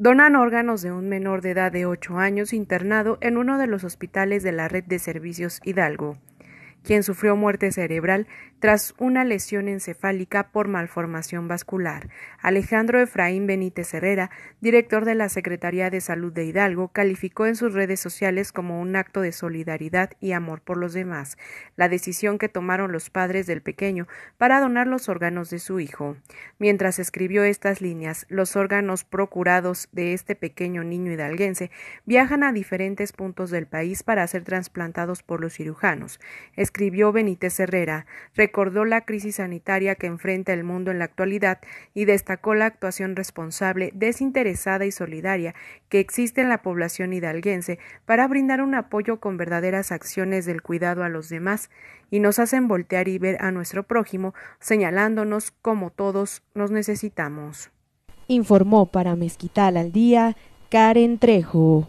Donan órganos de un menor de edad de ocho años internado en uno de los hospitales de la Red de Servicios Hidalgo quien sufrió muerte cerebral tras una lesión encefálica por malformación vascular. Alejandro Efraín Benítez Herrera, director de la Secretaría de Salud de Hidalgo, calificó en sus redes sociales como un acto de solidaridad y amor por los demás la decisión que tomaron los padres del pequeño para donar los órganos de su hijo. Mientras escribió estas líneas, los órganos procurados de este pequeño niño hidalguense viajan a diferentes puntos del país para ser trasplantados por los cirujanos escribió Benítez Herrera, recordó la crisis sanitaria que enfrenta el mundo en la actualidad y destacó la actuación responsable, desinteresada y solidaria que existe en la población hidalguense para brindar un apoyo con verdaderas acciones del cuidado a los demás y nos hacen voltear y ver a nuestro prójimo, señalándonos como todos nos necesitamos. Informó para Mezquital al Día Karen Trejo.